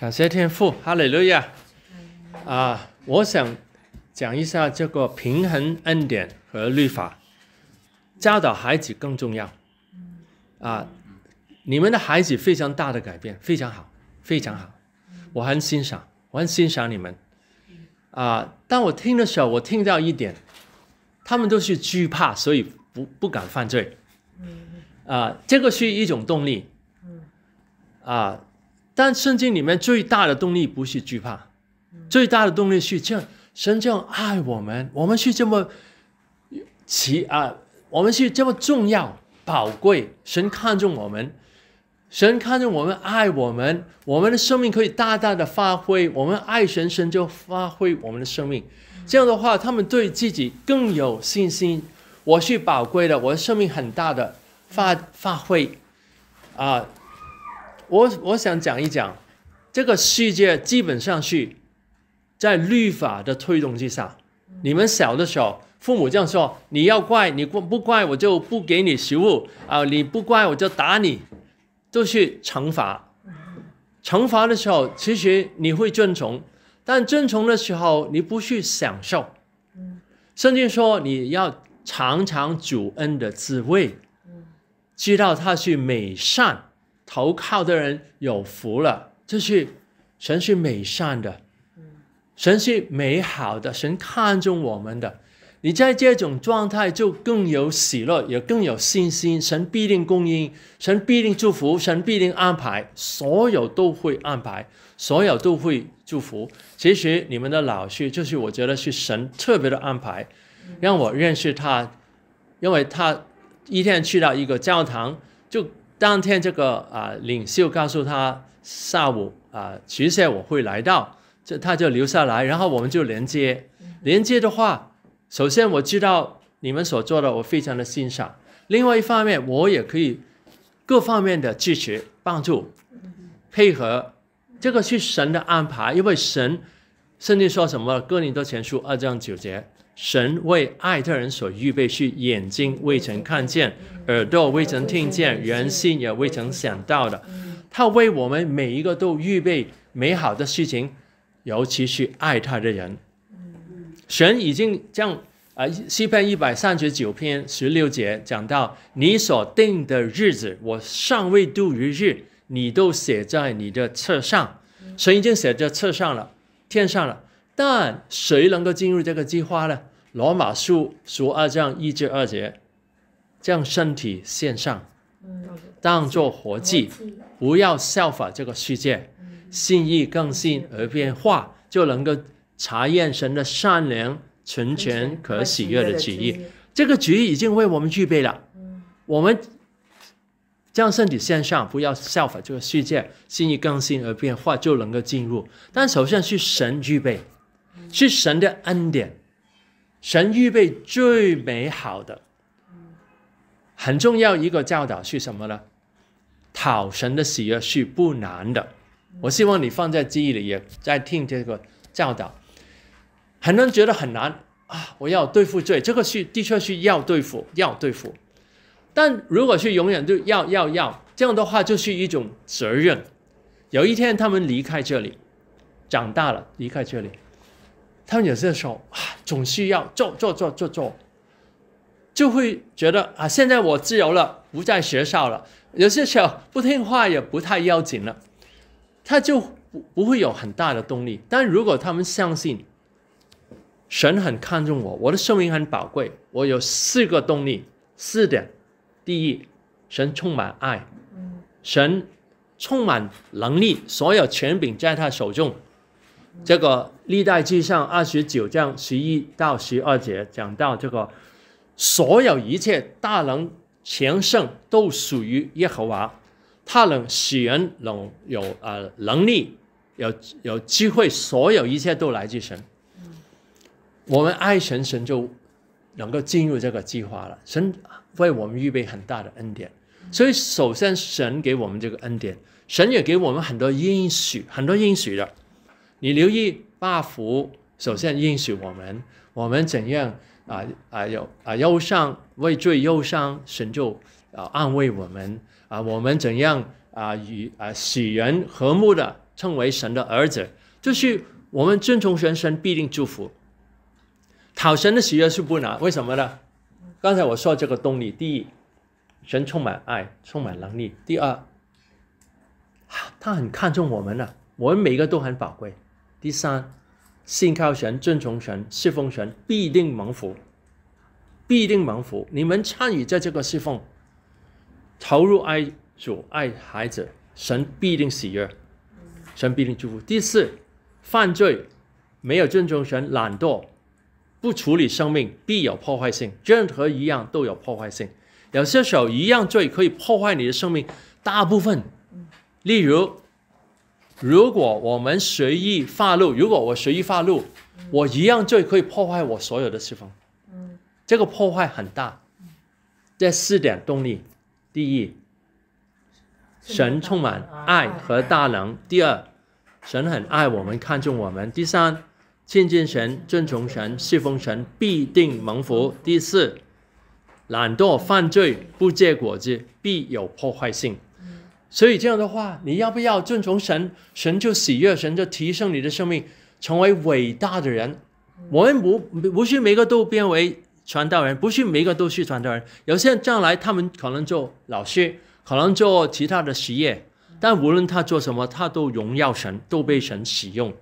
感谢天父，哈利路亚。啊，我想讲一下这个平衡恩典和律法，教导孩子更重要。啊，你们的孩子非常大的改变，非常好，非常好。我很欣赏，我很欣赏你们。啊，当我听的时候，我听到一点，他们都是惧怕，所以不不敢犯罪。啊，这个是一种动力。啊。但圣经里面最大的动力不是惧怕，最大的动力是这样，神这样爱我们，我们是这么奇啊，我们是这么重要宝贵，神看重我们，神看重我们爱我们，我们的生命可以大大的发挥，我们爱神神就发挥我们的生命。这样的话，他们对自己更有信心，我是宝贵的，我的生命很大的发发挥，啊。我我想讲一讲，这个世界基本上是，在律法的推动之下，你们小的时候，父母这样说：你要怪，你不怪我就不给你食物啊！你不怪我就打你，都是惩罚。惩罚的时候，其实你会遵从，但遵从的时候，你不去享受。圣经说你要尝尝主恩的滋味，知道他是美善。投靠的人有福了，就是神是美善的，神是美好的，神看重我们的。你在这种状态就更有喜乐，也更有信心。神必定供应，神必定祝福，神必定安排，所有都会安排，所有都会祝福。其实你们的老师就是我觉得是神特别的安排，让我认识他，因为他一天去到一个教堂就。当天这个啊，领袖告诉他，下午啊，徐谢我会来到，就他就留下来，然后我们就连接。连接的话，首先我知道你们所做的，我非常的欣赏。另外一方面，我也可以各方面的支持、帮助、配合。这个是神的安排，因为神甚至说什么，《哥林多前书》二章九节。神为爱的人所预备，是眼睛未曾看见，耳朵未曾听见，人心也未曾想到的。他为我们每一个都预备美好的事情，尤其是爱他的人。神已经将啊，诗篇一百三十九篇十六节讲到：“你所定的日子，我尚未度一日，你都写在你的册上。”神已经写在册上了，天上了。但谁能够进入这个计划呢？罗马书十二章一至二节，将身体献上，当作活祭，不要效法这个世界，心意更新而变化，就能够查验神的善良、纯全、可喜悦的旨意。这个旨意已经为我们预备了。我们将身体献上，不要效法这个世界，心意更新而变化，就能够进入。但首先是神预备。是神的恩典，神预备最美好的，很重要一个教导是什么呢？讨神的喜悦是不难的。我希望你放在记忆里，也在听这个教导。很多人觉得很难啊！我要对付罪，这个是的确是要对付，要对付。但如果是永远都要要要这样的话，就是一种责任。有一天他们离开这里，长大了，离开这里。他们有些时候啊，总是要做做做做做，就会觉得啊，现在我自由了，不在学校了，有些时候不听话也不太要紧了，他就不不会有很大的动力。但如果他们相信神很看重我，我的生命很宝贵，我有四个动力，四点：第一，神充满爱；神充满能力，所有权柄在他手中。这个历代记上二十九章十一到十二节讲到这个，所有一切大能全胜都属于耶和华，他能使人能有呃能力，有有机会，所有一切都来自神。我们爱神，神就能够进入这个计划了。神为我们预备很大的恩典，所以首先神给我们这个恩典，神也给我们很多应许，很多应许的。你留意，八福首先应许我们，我们怎样啊啊有啊忧伤，为罪忧伤，神就啊安慰我们啊，我们怎样啊与啊使人和睦的，称为神的儿子，就是我们遵从神，神必定祝福。讨神的喜悦是不难，为什么呢？刚才我说这个动力，第一，神充满爱，充满能力；第二，他很看重我们呢，我们每个都很宝贵。第三，信靠神、遵从神、侍奉神，必定蒙福，必定蒙福。你们参与在这个侍奉，投入爱、主爱孩子，神必定喜悦，神必定祝福。第四，犯罪没有遵从神、懒惰不处理生命，必有破坏性。任何一样都有破坏性。有些时候一样罪可以破坏你的生命，大部分，例如。如果我们随意发怒，如果我随意发怒，我一样罪可以破坏我所有的侍奉。嗯，这个破坏很大。这四点动力：第一，神充满爱和大能；第二，神很爱我们，看重我们；第三，亲近神、尊崇神、侍奉神，必定蒙福；第四，懒惰犯罪不结果子，必有破坏性。所以这样的话，你要不要遵从神？神就喜悦，神就提升你的生命，成为伟大的人。我们不不是每个都变为传道人，不是每个都是传道人。有些人将来他们可能做老师，可能做其他的实业，但无论他做什么，他都荣耀神，都被神使用。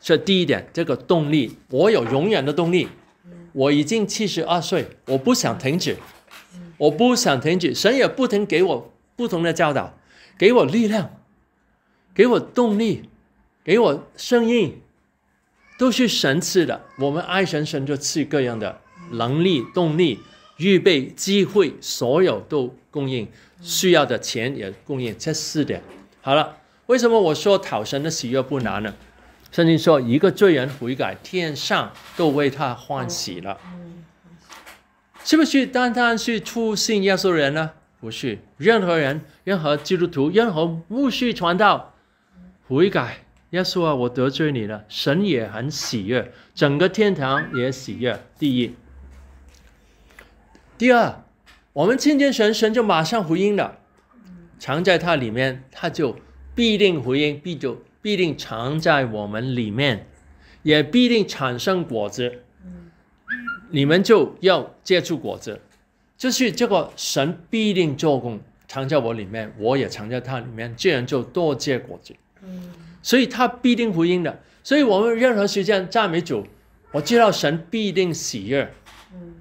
这第一点，这个动力，我有永远的动力。我已经七十二岁，我不想停止，我不想停止。神也不停给我不同的教导。给我力量，给我动力，给我声音，都是神赐的。我们爱神，神就赐各样的能力、动力、预备、机会，所有都供应。需要的钱也供应，这四点。好了，为什么我说讨神的喜悦不难呢？圣经说：“一个罪人悔改，天上都为他欢喜了。”是不是单单是出信耶稣的人呢？不是任何人，任何基督徒，任何牧师传道，悔改，耶稣啊，我得罪你了，神也很喜悦，整个天堂也喜悦。第一，第二，我们听见神，神就马上回应了，藏在它里面，它就必定回应，必就必定藏在我们里面，也必定产生果子。你们就要借助果子。就是这个神必定做工，藏在我里面，我也藏在他里面，这然就多结果子。嗯，所以他必定回应的。所以我们任何时间赞美主，我知道神必定喜悦。嗯，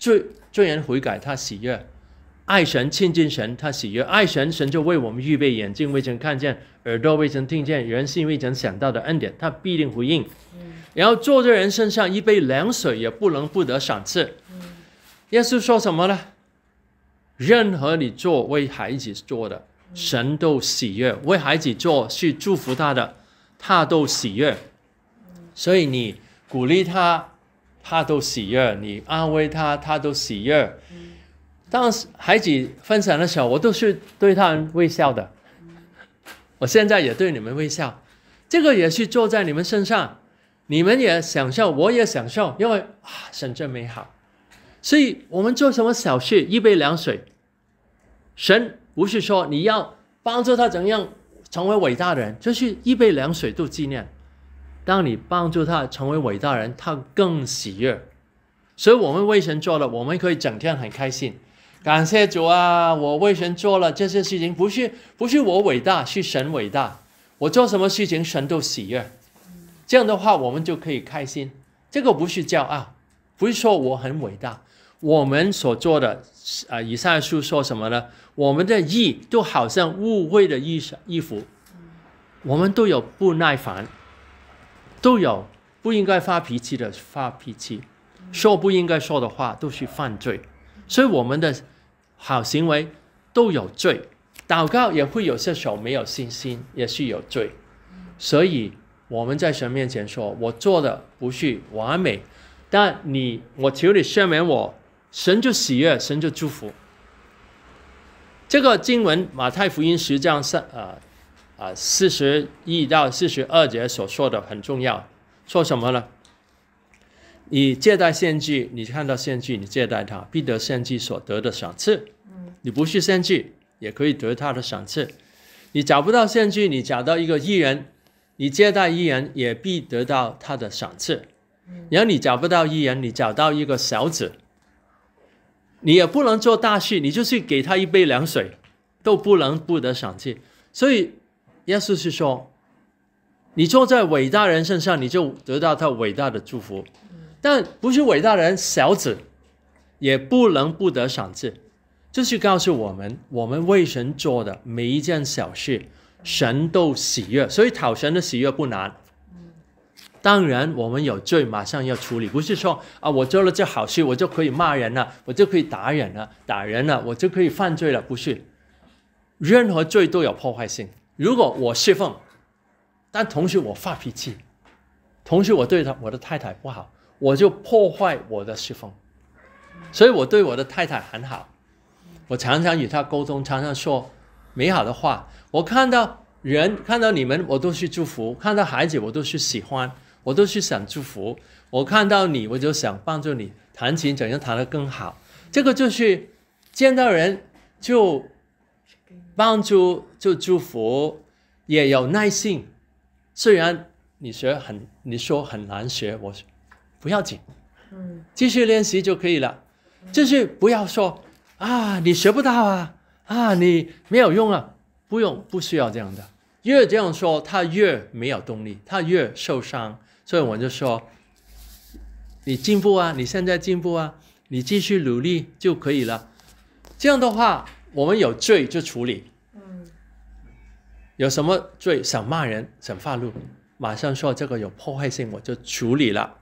罪罪人悔改他喜悦，爱神亲近神他喜悦，爱神神就为我们预备眼睛未曾看见，耳朵未曾听见，人心未曾想到的恩典，他必定回应。嗯，然后坐在人身上一杯凉水也不能不得赏赐。耶稣说什么呢？任何你做为孩子做的，神都喜悦；为孩子做是祝福他的，他都喜悦。所以你鼓励他，他都喜悦；你安慰他，他都喜悦。当孩子分享的时候，我都是对他微笑的。我现在也对你们微笑，这个也是做在你们身上，你们也享受，我也享受，因为啊，神真美好。所以我们做什么小事，一杯凉水，神不是说你要帮助他怎样成为伟大的人，就是一杯凉水都纪念。当你帮助他成为伟大人，他更喜悦。所以我们为神做了，我们可以整天很开心，感谢主啊！我为神做了这些事情，不是不是我伟大，是神伟大。我做什么事情，神都喜悦。这样的话，我们就可以开心。这个不是骄傲，不是说我很伟大。我们所做的，啊，以上述说什么呢？我们的意就好像误会的意思衣服，我们都有不耐烦，都有不应该发脾气的发脾气，说不应该说的话都是犯罪，所以我们的好行为都有罪。祷告也会有些时候没有信心，也是有罪。所以我们在神面前说，我做的不是完美，但你，我求你赦免我。神就喜悦，神就祝福。这个经文《马太福音》十章三啊啊四十一到四十二节所说的很重要，说什么呢？你借贷献祭，你看到献祭，你借贷他必得献祭所得的赏赐。你不去献祭，也可以得他的赏赐。你找不到献祭，你找到一个艺人，你借贷艺人也必得到他的赏赐。然后你找不到艺人，你找到一个小子。你也不能做大事，你就去给他一杯凉水，都不能不得赏赐。所以，耶稣是说，你坐在伟大人身上，你就得到他伟大的祝福。但不是伟大人，小子也不能不得赏赐。这是告诉我们，我们为神做的每一件小事，神都喜悦。所以讨神的喜悦不难。当然，我们有罪，马上要处理。不是说啊，我做了这好事，我就可以骂人了，我就可以打人了，打人了，我就可以犯罪了。不是，任何罪都有破坏性。如果我侍奉，但同时我发脾气，同时我对他我的太太不好，我就破坏我的侍奉。所以，我对我的太太很好，我常常与他沟通，常常说美好的话。我看到人，看到你们，我都是祝福；看到孩子，我都是喜欢。我都去想祝福，我看到你，我就想帮助你弹琴，怎样弹得更好？这个就是见到人就帮助，就祝福，也有耐性。虽然你学很，你说很难学，我说不要紧，嗯，继续练习就可以了。就是不要说啊，你学不到啊，啊，你没有用啊，不用，不需要这样的。越这样说，他越没有动力，他越受伤。所以我就说，你进步啊，你现在进步啊，你继续努力就可以了。这样的话，我们有罪就处理，有什么罪想骂人、想发怒，马上说这个有破坏性，我就处理了，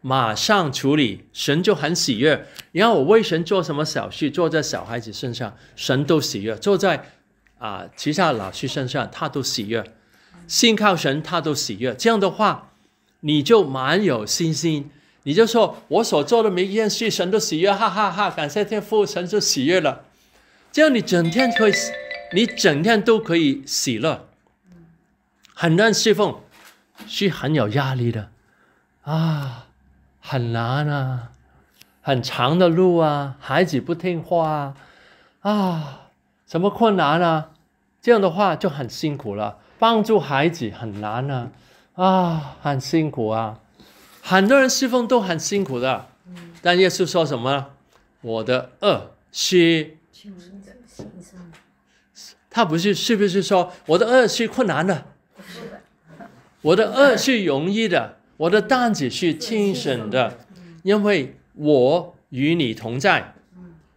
马上处理，神就很喜悦。然后我为神做什么小事，做在小孩子身上，神都喜悦；，坐在啊其他老师身上，他都喜悦；，信靠神他都喜悦。这样的话。你就蛮有信心，你就说我所做的每一件事，神都喜悦，哈哈哈！感谢天父，神就喜悦了。这样你整天可以，你整天都可以喜乐，很难侍奉，是很有压力的啊，很难啊，很长的路啊，孩子不听话啊，啊，什么困难啊？这样的话就很辛苦了，帮助孩子很难啊。啊，很辛苦啊！很多人侍奉都很辛苦的，但耶稣说什么呢？我的恶是……他不是是不是说我的恶是困难的？我的恶是容易的，我的担子是轻省的，因为我与你同在，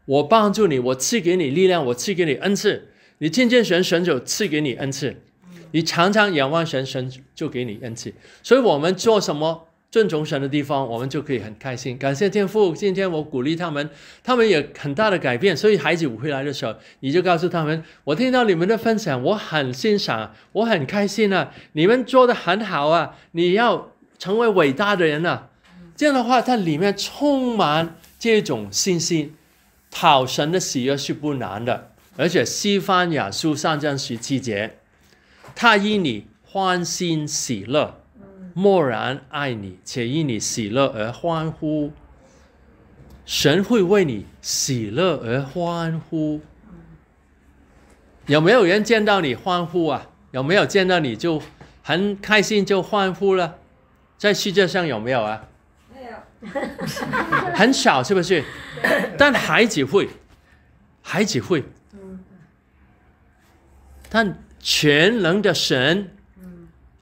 我帮助你，我赐给你力量，我赐给你恩赐，你听见选选主赐给你恩赐。你常常仰望神，神就给你恩赐。所以，我们做什么尊重神的地方，我们就可以很开心，感谢天父。今天我鼓励他们，他们有很大的改变。所以，孩子回来的时候，你就告诉他们：“我听到你们的分享，我很欣赏，我很开心啊！你们做的很好啊！你要成为伟大的人啊！”这样的话，它里面充满这种信心，讨神的喜悦是不难的。而且，西方雅书上章十七节。他因你欢欣喜乐，默然爱你，且因你喜乐而欢呼。神会为你喜乐而欢呼。有没有人见到你欢呼啊？有没有见到你就很开心就欢呼了？在世界上有没有啊？没有，很少是不是？但孩子会，孩子会，但。全能的神，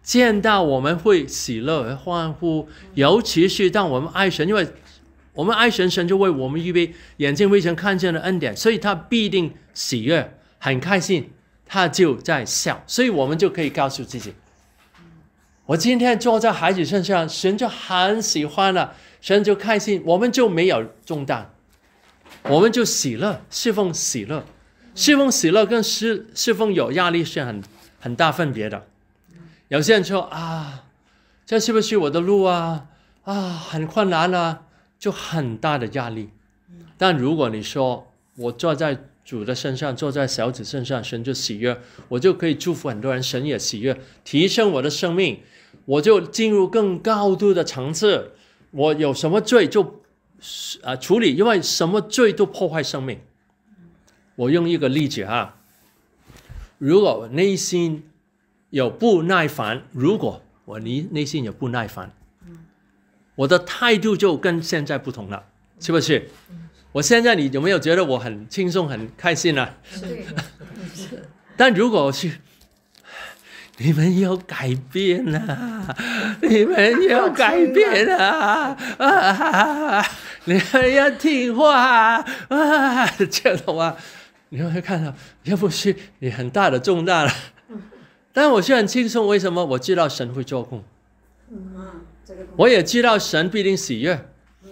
见到我们会喜乐而欢呼，尤其是当我们爱神，因为我们爱神，神就为我们预备眼睛为神看见了恩典，所以他必定喜悦，很开心，他就在笑，所以我们就可以告诉自己：我今天坐在孩子身上，神就很喜欢了，神就开心，我们就没有重担，我们就喜乐，侍奉喜乐。侍奉喜乐跟侍侍奉有压力是很很大分别的。有些人说啊，这是不是我的路啊？啊，很困难啊，就很大的压力。但如果你说我坐在主的身上，坐在小子身上，神就喜悦，我就可以祝福很多人，神也喜悦，提升我的生命，我就进入更高度的层次。我有什么罪就啊处理，因为什么罪都破坏生命。我用一个例子啊，如果内心有不耐烦，如果我内内心有不耐烦，我的态度就跟现在不同了，是不是？我现在你有没有觉得我很轻松很开心啊？是，但如果是你们要改变呐，你们要改变呐，啊你们要听话啊这种啊。你会看到，要不是你很大的重大了，但我是很轻松。为什么？我知道神会做工，我也知道神必定喜悦。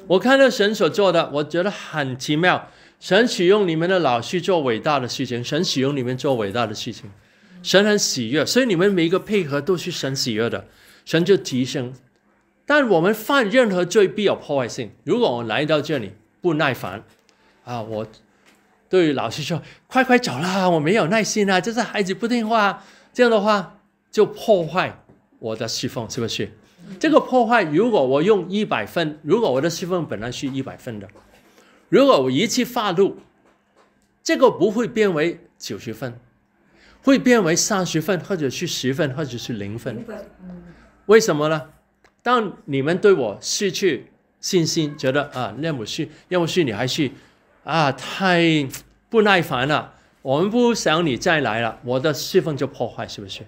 我看到神所做的，我觉得很奇妙。神使用你们的老去做伟大的事情，神使用你们做伟大的事情，神很喜悦。所以你们每一个配合都是神喜悦的，神就提升。但我们犯任何罪必有破坏性。如果我来到这里不耐烦啊，我。对老师说：“快快走啦！我没有耐心啦，就是孩子不听话，这样的话就破坏我的侍奉，是不是？这个破坏，如果我用一百分，如果我的侍奉本来是一百分的，如果我一次发怒，这个不会变为九十分，会变为三十分，或者是十分，或者是零分。为什么呢？当你们对我失去信心，觉得啊练不是，要不是你还是啊太。”不耐烦了，我们不想你再来了，我的气氛就破坏，是不是？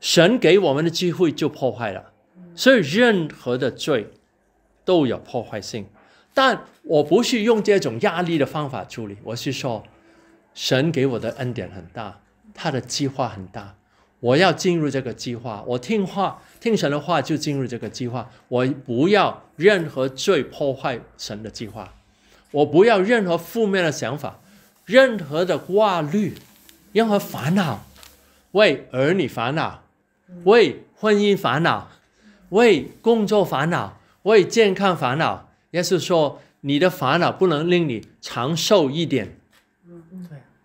神给我们的机会就破坏了，所以任何的罪都有破坏性。但我不是用这种压力的方法处理，我是说，神给我的恩典很大，他的计划很大，我要进入这个计划，我听话听神的话就进入这个计划，我不要任何罪破坏神的计划，我不要任何负面的想法。任何的挂虑，任何烦恼，为儿女烦恼，为婚姻烦恼，为工作烦恼，为健康烦恼。也是说你的烦恼不能令你长寿一点，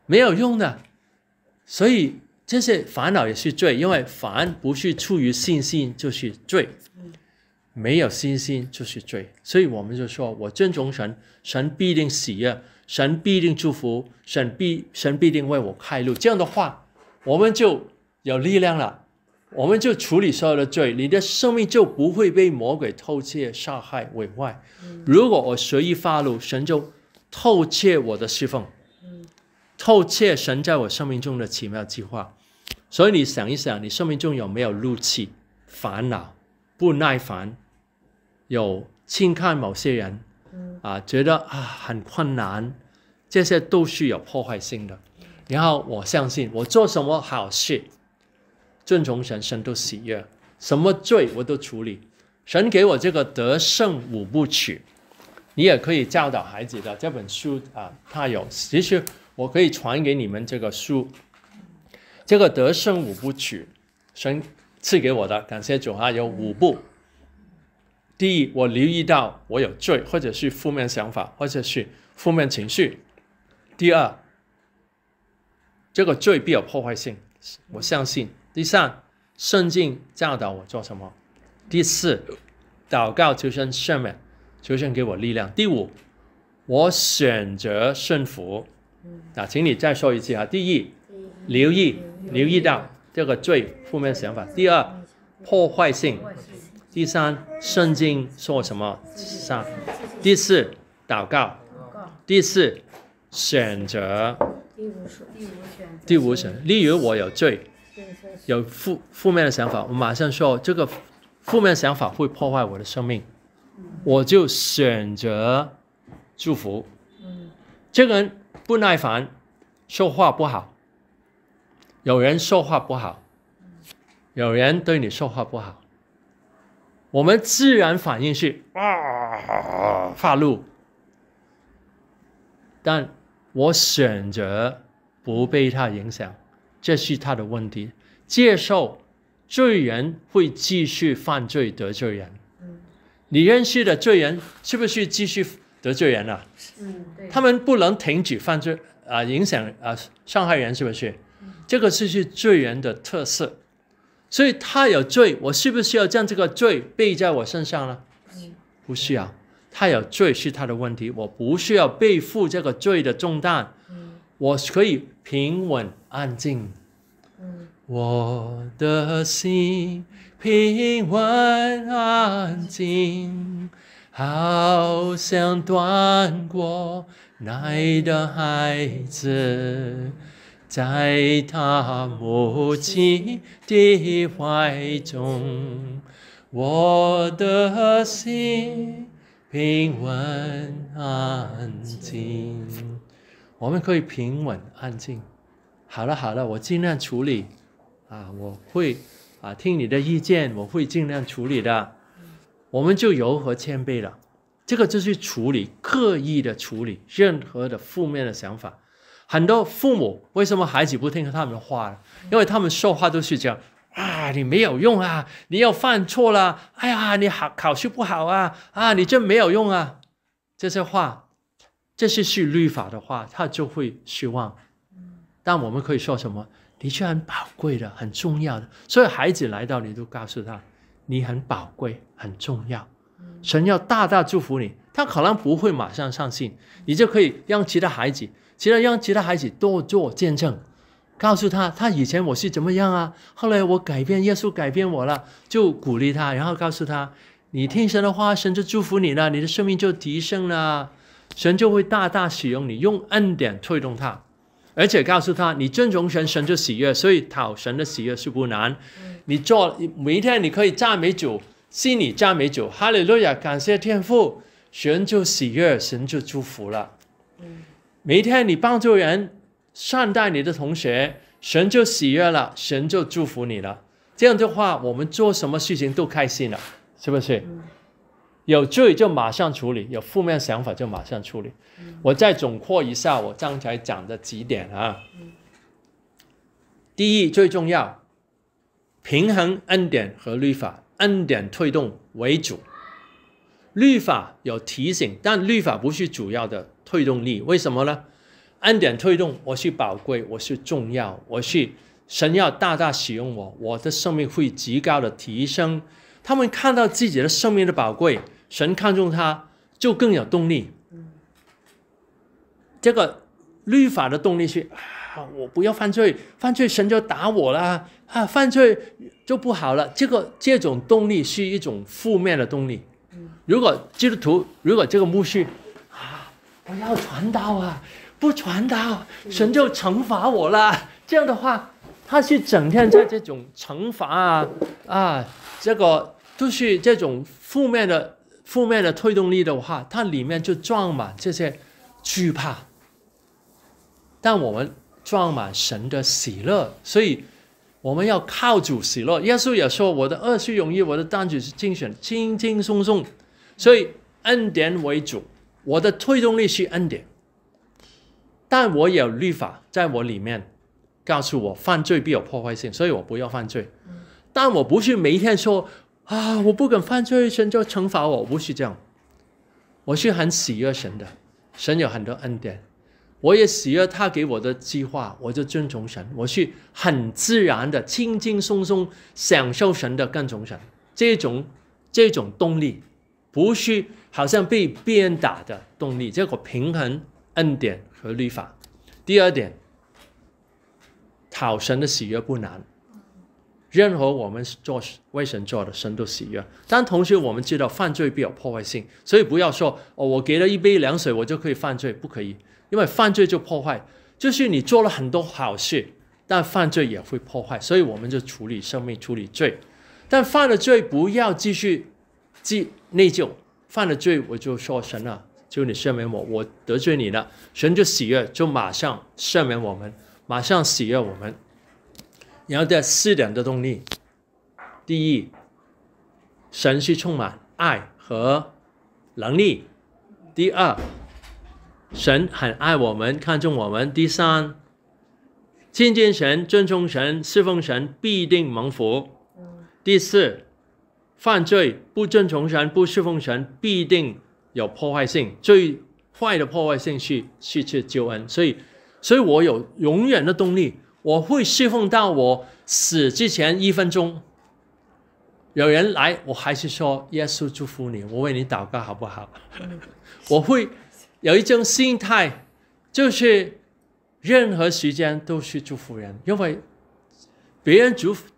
没有用的。所以这些烦恼也是罪，因为烦不是出于信心就是罪，没有信心就是罪。所以我们就说，我尊重神，神必定喜悦。神必定祝福，神必神必定为我开路。这样的话，我们就有力量了，我们就处理所有的罪，你的生命就不会被魔鬼偷窃、杀害、毁坏。如果我随意发怒，神就偷窃我的侍奉，偷窃神在我生命中的奇妙计划。所以你想一想，你生命中有没有怒气、烦恼、不耐烦？有轻看某些人？啊，觉得啊很困难，这些都是有破坏性的。然后我相信，我做什么好事，遵从神，神都喜悦。什么罪我都处理。神给我这个得胜五部曲，你也可以教导孩子的这本书啊，它有。其实我可以传给你们这个书，这个得胜五部曲，神赐给我的，感谢主啊，有五部。第一，我留意到我有罪，或者是负面想法，或者是负面情绪。第二，这个罪必有破坏性，我相信。第三，圣经教导我做什么？第四，祷告求神赦免，求神给我力量。第五，我选择顺服。那请你再说一次啊！第一，留意留意到这个罪、负面想法。第二，破坏性。第三，圣经说什么？三，第四，祷告。第四，选择。第五选。第五选。例如，我有罪，有负负面的想法，我马上说，这个负面想法会破坏我的生命，我就选择祝福。这个人不耐烦，说话不好。有人说话不好，有人对你说话不好。我们自然反应是啊发怒，但我选择不被他影响，这是他的问题。接受罪人会继续犯罪得罪人，你认识的罪人是不是继续得罪人了？嗯，他们不能停止犯罪啊，影响啊，伤害人是不是？这个是是罪人的特色。所以他有罪，我需不需要将这个罪背在我身上呢？不需要。他有罪是他的问题，我不需要背负这个罪的重担。我可以平稳安静。我的心平稳安静，好像断过奶的孩子。在他母亲的怀中，我的心平稳安静。我们可以平稳安静。好了好了，我尽量处理啊，我会啊听你的意见，我会尽量处理的。我们就柔和谦卑了。这个就是处理，刻意的处理任何的负面的想法。很多父母为什么孩子不听他们的话呢？因为他们说话都是这样啊，你没有用啊，你又犯错了，哎呀，你好考试不好啊，啊，你这没有用啊，这些话，这些是律法的话，他就会失望。但我们可以说什么？的确很宝贵的，很重要的。所以孩子来到，你都告诉他，你很宝贵，很重要，神要大大祝福你。他可能不会马上相信，你就可以让其他孩子。其实让其他孩子多做见证，告诉他他以前我是怎么样啊？后来我改变，耶稣改变我了，就鼓励他，然后告诉他，你听神的话，神就祝福你了，你的生命就提升了，神就会大大使用你，用恩典推动他，而且告诉他，你尊重神，神就喜悦，所以讨神的喜悦是不难。你做每一天，你可以赞美主，心里赞美主，哈利路亚，感谢天父，神就喜悦，神就祝福了。每天你帮助人、善待你的同学，神就喜悦了，神就祝福你了。这样的话，我们做什么事情都开心了，是不是？有罪就马上处理，有负面想法就马上处理。我再总括一下我刚才讲的几点啊。第一，最重要，平衡恩典和律法，恩典推动为主，律法有提醒，但律法不是主要的。推动力为什么呢？恩典推动，我是宝贵，我是重要，我是神要大大使用我，我的生命会极高的提升。他们看到自己的生命的宝贵，神看重他就更有动力。这个律法的动力是啊，我不要犯罪，犯罪神就打我了啊，犯罪就不好了。这个这种动力是一种负面的动力。如果基督徒，如果这个牧师。不要传道啊！不传道，神就惩罚我了。这样的话，他是整天在这种惩罚啊啊，这个都是这种负面的负面的推动力的话，它里面就装满这些惧怕。但我们装满神的喜乐，所以我们要靠主喜乐。耶稣也说：“我的恶是容易，我的担子是精神，轻轻松松。”所以恩典为主。我的推动力是恩典，但我有律法在我里面，告诉我犯罪必有破坏性，所以我不要犯罪。但我不是每一天说啊，我不敢犯罪，神就惩罚我，不是这样。我是很喜悦神的，神有很多恩典，我也喜悦他给我的计划，我就遵从神，我是很自然的、轻轻松松享受神的，跟从神这种这种动力。不是好像被鞭打的动力，结果平衡恩典和律法。第二点，讨神的喜悦不难，任何我们做为神做的深度喜悦。但同时我们知道犯罪必有破坏性，所以不要说哦，我给了一杯凉水，我就可以犯罪，不可以，因为犯罪就破坏。就是你做了很多好事，但犯罪也会破坏，所以我们就处理生命，处理罪。但犯了罪，不要继续。即内疚犯了罪，我就说神啊，求你赦免我，我得罪你了。神就喜悦，就马上赦免我们，马上喜悦我们。然后这四点的动力：第一，神是充满爱和能力；第二，神很爱我们，看重我们；第三，亲近神、尊重神、侍奉神，必定蒙福；第四。犯罪不遵从神不侍奉神，必定有破坏性。最坏的破坏性是失去救恩。所以，所以我有永远的动力，我会侍奉到我死之前一分钟。有人来，我还是说耶稣祝福你，我为你祷告，好不好？我会有一种心态，就是任何时间都是祝福人，因为别人祝福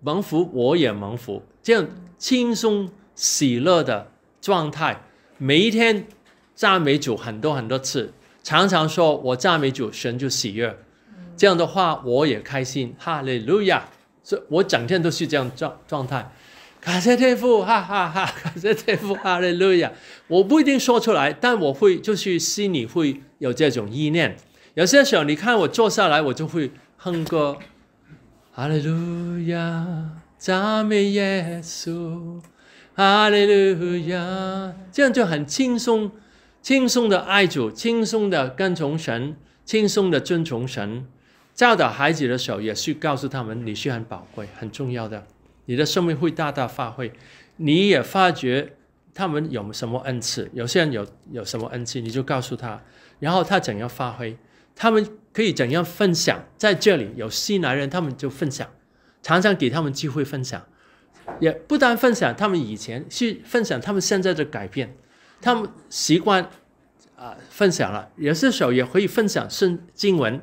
蒙福，我也蒙福。这样。轻松喜乐的状态，每一天赞美主很多很多次，常常说我赞美主，神就喜悦，这样的话我也开心，哈利路亚！所以我整天都是这样状状态，感谢天父，哈哈哈，感谢天父，哈利路亚！我不一定说出来，但我会就是心里会有这种意念。有些时候你看我坐下来，我就会哼歌，哈利路亚。赞美耶稣，哈利路亚！这样就很轻松，轻松的爱主，轻松的跟从神，轻松的遵从神。教导孩子的时候，也是告诉他们，你是很宝贵、很重要的，你的生命会大大发挥。你也发觉他们有什么恩赐，有些人有有什么恩赐，你就告诉他，然后他怎样发挥，他们可以怎样分享。在这里有新来人，他们就分享。常常给他们机会分享，也不单分享他们以前，去分享他们现在的改变。他们习惯啊分享了，有些时候也可以分享圣经文，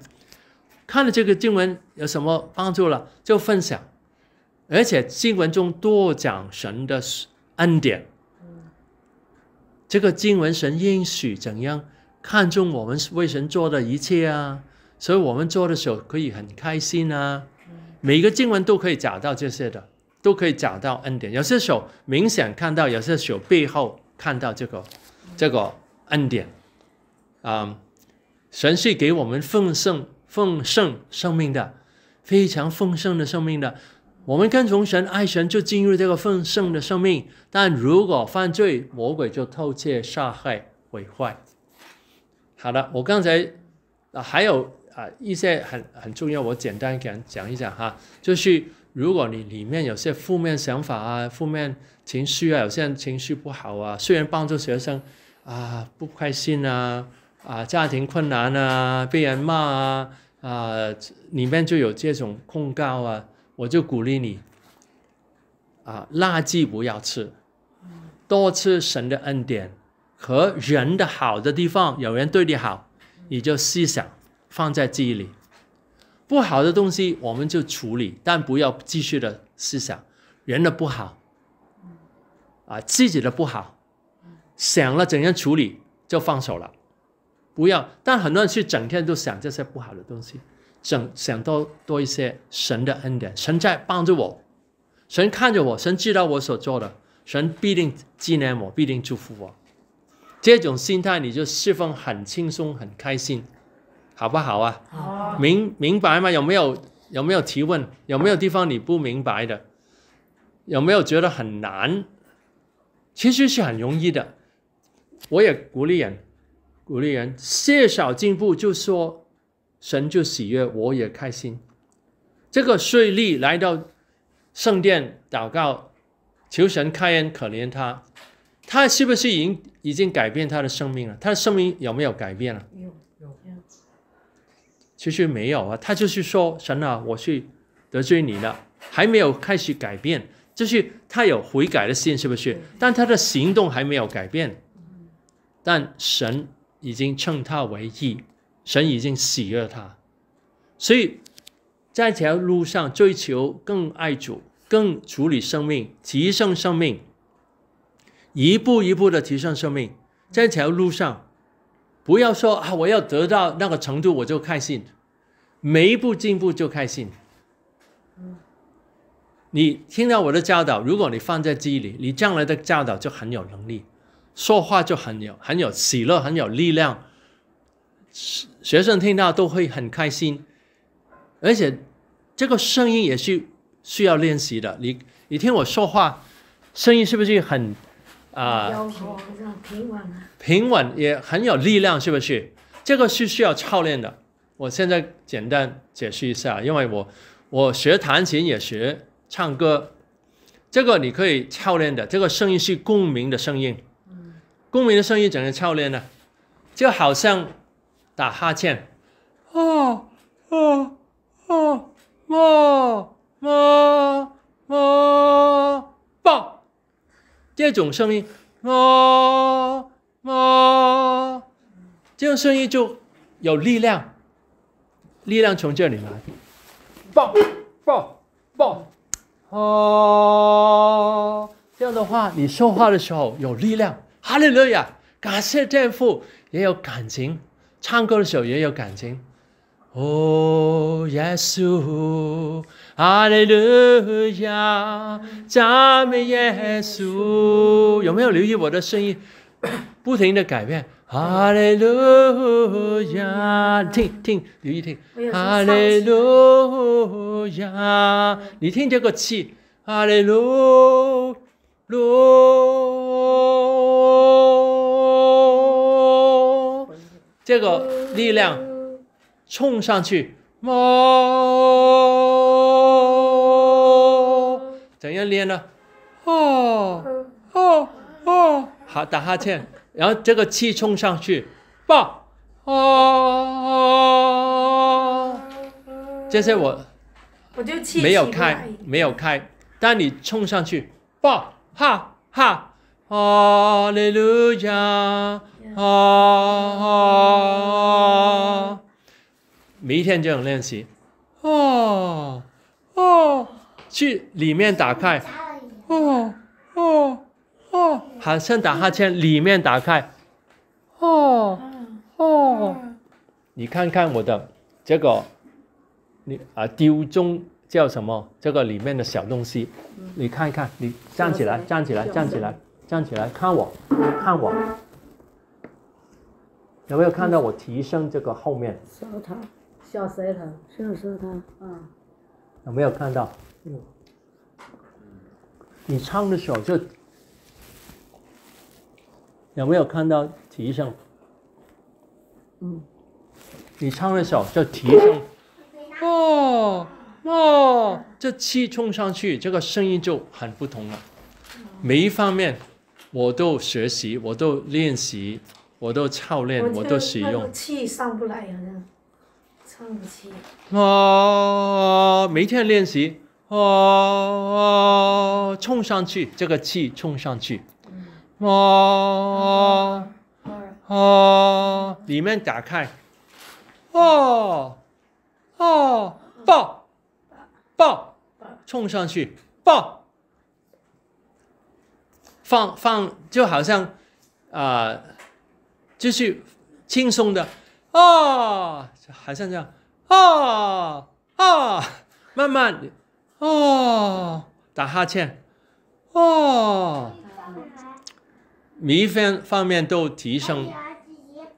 看了这个经文有什么帮助了就分享。而且经文中多讲神的恩典，这个经文神应许怎样看重我们为神做的一切啊，所以我们做的时候可以很开心啊。每一个经文都可以找到这些的，都可以找到恩典。有些手明显看到，有些手背后看到这个，这个恩典。啊，神是给我们丰盛、丰盛生命的，非常丰盛的生命的。我们跟从神、爱神，就进入这个丰盛的生命。但如果犯罪，魔鬼就偷窃、杀害、毁坏。好了，我刚才啊还有。啊，一些很很重要，我简单讲讲一讲哈，就是如果你里面有些负面想法啊、负面情绪啊、有些人情绪不好啊，虽然帮助学生啊不开心啊、啊家庭困难啊、被人骂啊啊，里面就有这种控告啊，我就鼓励你啊，垃圾不要吃，多吃神的恩典和人的好的地方，有人对你好，你就细想。放在记忆里，不好的东西我们就处理，但不要继续的思想。人的不好，啊，自己的不好，想了怎样处理就放手了，不要。但很多人去整天都想这些不好的东西，整想到多一些神的恩典，神在帮助我，神看着我，神知道我所做的，神必定纪念我，必定祝福我。这种心态你就释放很轻松，很开心。好不好啊？明明白吗？有没有有没有提问？有没有地方你不明白的？有没有觉得很难？其实是很容易的。我也鼓励人，鼓励人，谢少进步，就说神就喜悦，我也开心。这个税吏来到圣殿祷告，求神开恩可怜他。他是不是已经已经改变他的生命了？他的生命有没有改变了？其实没有啊，他就是说神啊，我去得罪你了，还没有开始改变，就是他有悔改的心，是不是？但他的行动还没有改变，但神已经称他为义，神已经喜悦他，所以在条路上追求更爱主、更处理生命、提升生命，一步一步的提升生命，在条路上。不要说啊！我要得到那个程度我就开心，每一步进步就开心。你听到我的教导，如果你放在记忆里，你将来的教导就很有能力，说话就很有很有喜乐，很有力量。学生听到都会很开心，而且这个声音也是需要练习的。你你听我说话，声音是不是很？啊，平稳也很有力量，是不是？这个是需要操练的。我现在简单解释一下，因为我我学弹琴也学唱歌，这个你可以操练的。这个声音是共鸣的声音，共鸣的声音怎样操练呢？就好像打哈欠，啊啊啊啊啊啊，啊这种声音，啊啊，这种声音就有力量，力量从这里来，爆爆爆，啊！这样的话，你说话的时候有力量，哈利路亚，感谢天父，也有感情，唱歌的时候也有感情。哦，耶稣，哈利路亚，赞美耶稣。有没有留意我的声音？不停的改变，哈利路亚，听听，留意听，哈利路亚，你听这个气，哈利路路，这个力量。冲上去，哦怎样练呢？哦哦哦！好，打哈欠，然后这个气冲上去，爆哦哦这些我我就没有开，没有开。但你冲上去，爆，哈哈，哈利路亚，啊啊！每一天就要练习，哦哦，去里面打开，哦哦哦，好声打哈欠，里面打开，哦哦，你看看我的这个，你啊丢中叫什么？这个里面的小东西，你看看，你站起来，站起来，站起来，站起来，看我，看我，有没有看到我提升这个后面？小舌头，小舌头，啊！有没有看到？嗯。你唱的时候就有没有看到提升？嗯。你唱的时候就提升。哦哦，这气冲上去，这个声音就很不同了。每一方面我都学习，我都练习，我都操练，我都使用。气上不来，好像。啊！每天练习，啊！冲上去，这个气冲上去，啊！啊！里面打开，啊！啊！爆爆，冲上去，爆！放放，就好像啊，就是轻松的。啊，还像这样啊啊，慢慢啊，打哈欠啊，每一方面都提升，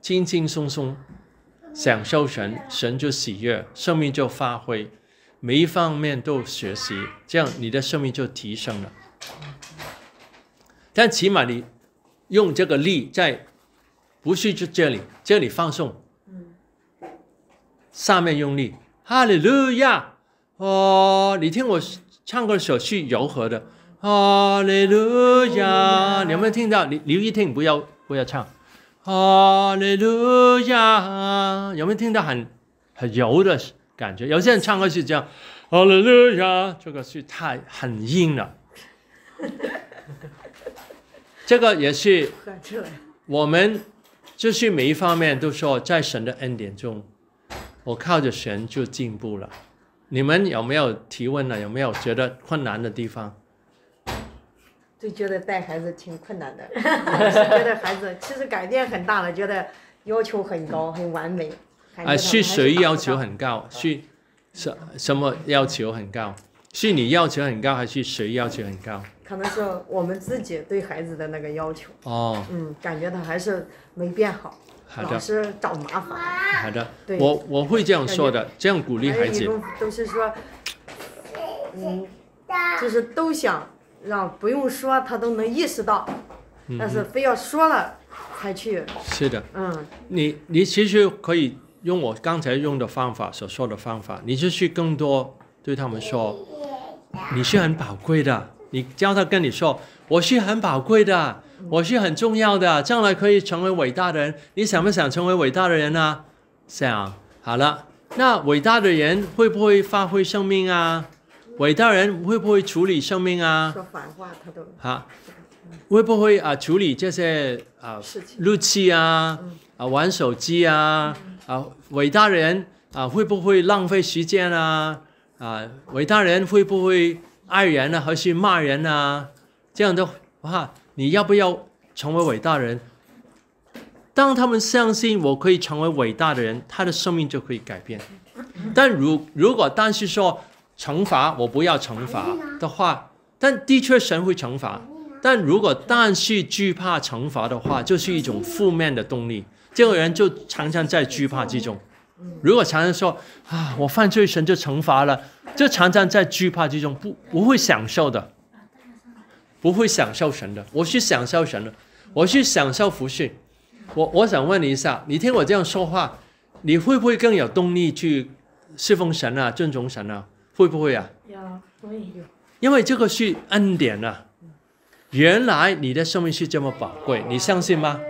轻轻松松享受神，神就喜悦，生命就发挥，每一方面都学习，这样你的生命就提升了。但起码你用这个力在，不是就这里，这里放松。上面用力，哈利路亚，哦，你听我唱歌时是柔和的，哈利路亚，有没有听到？你留意听，不要不要唱，哈利路亚，有没有听到很很柔的感觉？有些人唱歌是这样，哈利路亚，这个是太很硬了。这个也是我们，就是每一方面都说在神的恩典中。我靠着神就进步了。你们有没有提问呢？有没有觉得困难的地方？就觉得带孩子挺困难的，觉得孩子其实改变很大了，觉得要求很高，很完美。啊，是谁要求很高？是什什么要求很高？是你要求很高，还是谁要求很高？可能是我们自己对孩子的那个要求。哦。嗯，感觉他还是没变好。老师找麻烦。好的，我我会这样说的，这样鼓励孩子。都是说，嗯，就是都想让不用说他都能意识到，但是非要说了才去。是的。嗯，你你其实可以用我刚才用的方法所说的方法，你就去更多对他们说，你是很宝贵的。你教他跟你说，我是很宝贵的。我是很重要的，将来可以成为伟大的人。你想不想成为伟大的人啊？想。好了，那伟大的人会不会发挥生命啊？伟大人会不会处理生命啊？说反话，他都啊，会不会啊处理这些啊怒气啊啊玩手机啊啊？伟大人啊会不会浪费时间啊啊？伟大人会不会爱人呢还是骂人呢？这样的话，你要不要成为伟大人？当他们相信我可以成为伟大的人，他的生命就可以改变。但如如果但是说惩罚我不要惩罚的话，但的确神会惩罚。但如果但是惧怕惩罚的话，就是一种负面的动力。这个人就常常在惧怕之中。如果常常说啊，我犯罪神就惩罚了，就常常在惧怕之中，不不会享受的。不会享受神的，我去享受神的，我去享受福讯。我我想问你一下，你听我这样说话，你会不会更有动力去侍奉神啊，尊重神啊？会不会啊？有，会有。因为这个是恩典啊，原来你的生命是这么宝贵，你相信吗？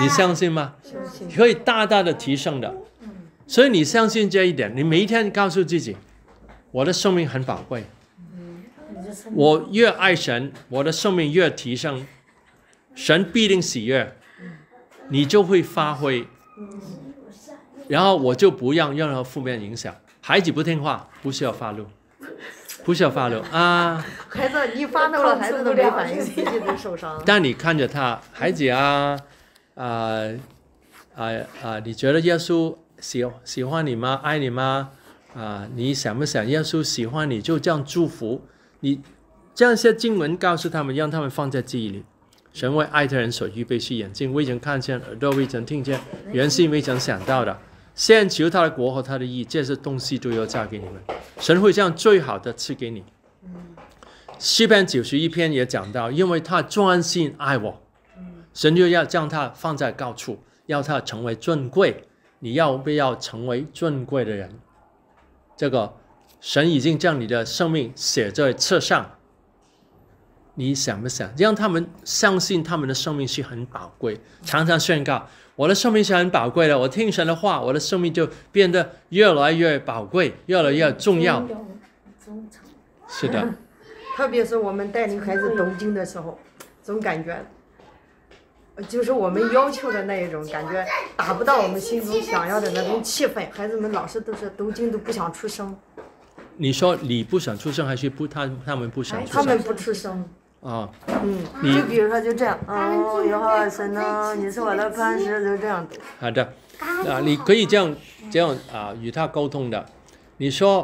你相信吗？可以大大的提升的。所以你相信这一点，你每一天告诉自己，我的生命很宝贵。我越爱神，我的寿命越提升，神必定喜悦，你就会发挥，然后我就不让任何负面影响。孩子不听话，不需要发怒，不需要发怒啊！孩子，你发怒了，孩子都没反应，自己都受伤。但你看着他，孩子啊，啊啊啊！你觉得耶稣喜喜欢你吗？爱你吗？啊！你想不想耶稣喜欢你？就这样祝福。你将些经文告诉他们，让他们放在记忆里。神为爱的人所预备是眼睛未曾看见，耳朵未曾听见，人心未曾想到的。现求他的国和他的义，这些东西都要交给你们。神会将最好的赐给你。诗篇九十一篇也讲到，因为他专心爱我，神就要将他放在高处，要他成为尊贵。你要不要成为尊贵的人？这个。神已经将你的生命写在册上，你想不想让他们相信他们的生命是很宝贵？常常宣告我的生命是很宝贵的。我听神的话，我的生命就变得越来越宝贵，越来越重要。是的，特别是我们带领孩子读经的时候，总感觉，就是我们要求的那一种感觉，达不到我们心中想要的那种气氛。孩子们老是都是读经都不想出声。你说你不想出生还是不他他们不想出生？他们不出生。啊，嗯，就比如说就这样，哦，以后呢，你是我的方式就这样子。好的，啊，你可以这样这样啊与他沟通的。你说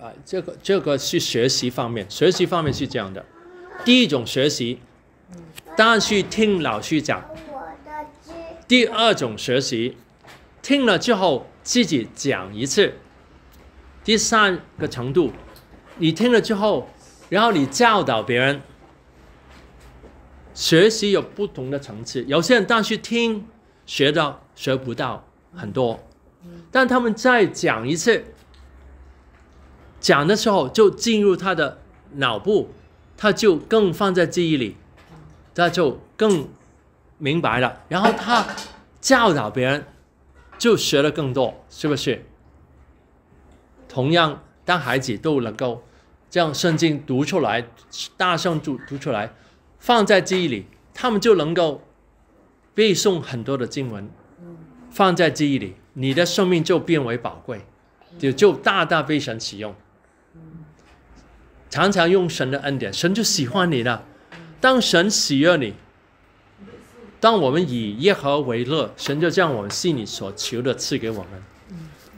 啊这个这个是学习方面，学习方面是这样的。第一种学习，当然是听老师讲；第二种学习，听了之后自己讲一次。第三个程度，你听了之后，然后你教导别人，学习有不同的层次。有些人，但是听学到学不到很多，但他们再讲一次，讲的时候就进入他的脑部，他就更放在记忆里，他就更明白了。然后他教导别人，就学了更多，是不是？同样，当孩子都能够将圣经读出来，大声读读出来，放在记忆里，他们就能够背诵很多的经文，放在记忆里，你的生命就变为宝贵，就就大大被神使用。常常用神的恩典，神就喜欢你了。当神喜悦你，当我们以耶和为乐，神就将我们心里所求的赐给我们。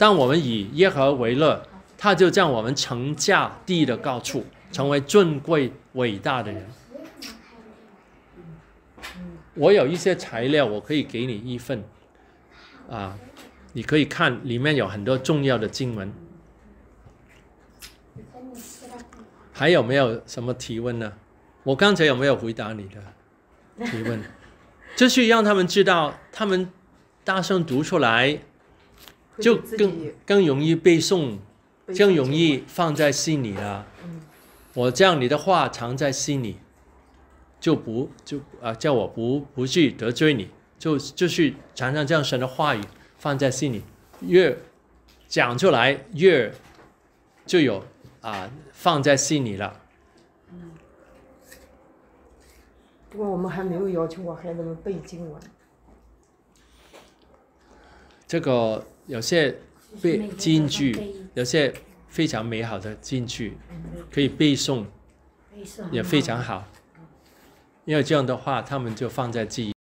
当我们以耶和为乐，他就将我们成价地的高处，成为尊贵伟大的人。我有一些材料，我可以给你一份，啊，你可以看里面有很多重要的经文。还有没有什么提问呢？我刚才有没有回答你的提问？就 是让他们知道，他们大声读出来。就更更容易背诵，更容易放在心里了。我将你的话藏在心里，就不就啊叫我不不去得罪你，就就是常常将神的话语放在心里，越讲出来越就有啊放在心里了。不过我们还没有要求过孩子们背经文。这个。有些背京剧，有些非常美好的京剧，可以背诵，也非常好。因为这样的话，他们就放在记忆。